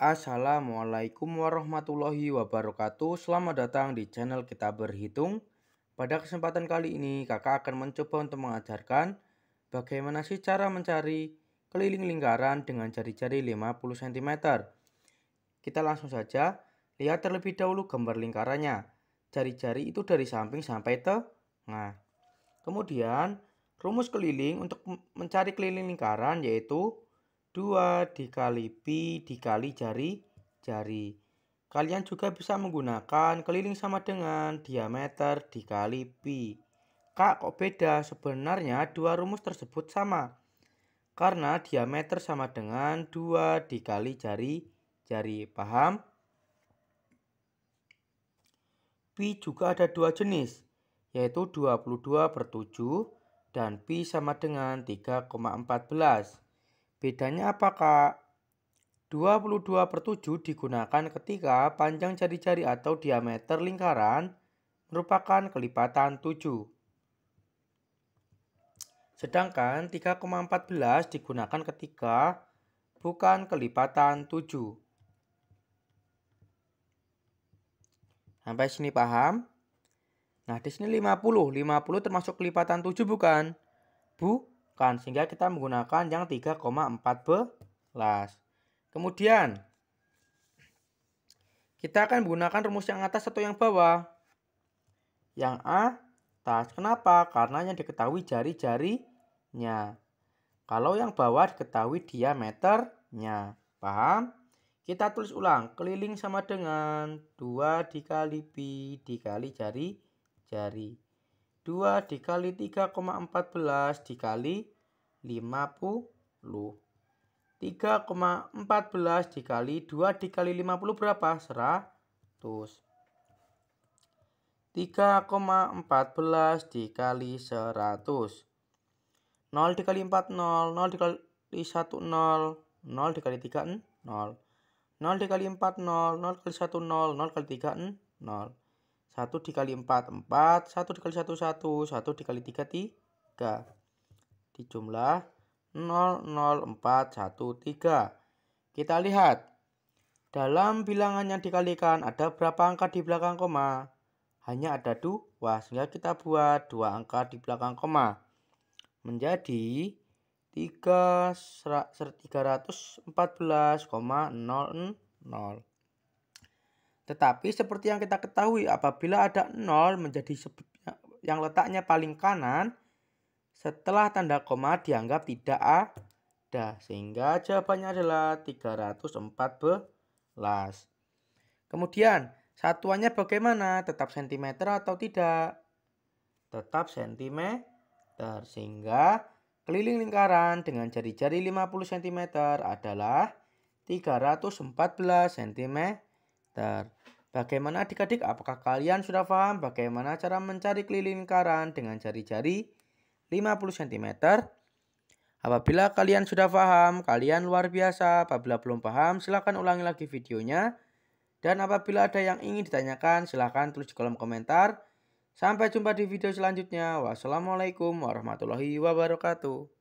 Assalamualaikum warahmatullahi wabarakatuh Selamat datang di channel kita berhitung Pada kesempatan kali ini kakak akan mencoba untuk mengajarkan Bagaimana sih cara mencari keliling lingkaran dengan jari-jari 50 cm Kita langsung saja lihat terlebih dahulu gambar lingkarannya Jari-jari itu dari samping sampai tengah Kemudian rumus keliling untuk mencari keliling lingkaran yaitu 2 dikali pi dikali jari-jari. Kalian juga bisa menggunakan keliling sama dengan diameter dikali pi. Kak, kok beda? Sebenarnya dua rumus tersebut sama. Karena diameter sama dengan 2 dikali jari-jari. Paham? Pi juga ada dua jenis, yaitu 22 per 7 dan pi sama dengan 3,14. Bedanya apakah 22 per 7 digunakan ketika panjang jari-jari atau diameter lingkaran merupakan kelipatan 7. Sedangkan 3,14 digunakan ketika bukan kelipatan 7. Sampai sini paham? Nah, di sini 50. 50 termasuk kelipatan 7 bukan? Bu, sehingga kita menggunakan yang 3,14. Kemudian, kita akan menggunakan rumus yang atas atau yang bawah. Yang a atas, kenapa? Karena yang diketahui jari-jarinya. Kalau yang bawah diketahui diameternya. Paham? Kita tulis ulang. Keliling sama dengan 2 dikali pi dikali jari-jari. 2 dikali 3,14 dikali 50. 3,14 dikali 2 dikali 50 berapa? 100. 3,14 dikali 100. 0 dikali 4 0, 0 dikali 1 0, 0 dikali 3 0. 0 dikali 4 0, 0 dikali 1 0, 0 dikali 3 0. 1 dikali 4, 4. 1 dikali 1, 1. 1 dikali 3, 3. Di jumlah 0, 0, 4, 1, 3. Kita lihat. Dalam bilangan yang dikalikan ada berapa angka di belakang koma? Hanya ada 2, sehingga kita buat 2 angka di belakang koma. Menjadi 3, 314,00. Tetapi seperti yang kita ketahui apabila ada 0 menjadi ya, yang letaknya paling kanan setelah tanda koma dianggap tidak ada sehingga jawabannya adalah 314. Kemudian satuannya bagaimana? Tetap sentimeter atau tidak? Tetap sentimeter sehingga keliling lingkaran dengan jari-jari 50 cm adalah 314 cm daftar. Bagaimana adik-adik, apakah kalian sudah paham bagaimana cara mencari keliling lingkaran dengan jari-jari 50 cm? Apabila kalian sudah paham, kalian luar biasa. Apabila belum paham, silahkan ulangi lagi videonya. Dan apabila ada yang ingin ditanyakan, silahkan tulis di kolom komentar. Sampai jumpa di video selanjutnya. Wassalamualaikum warahmatullahi wabarakatuh.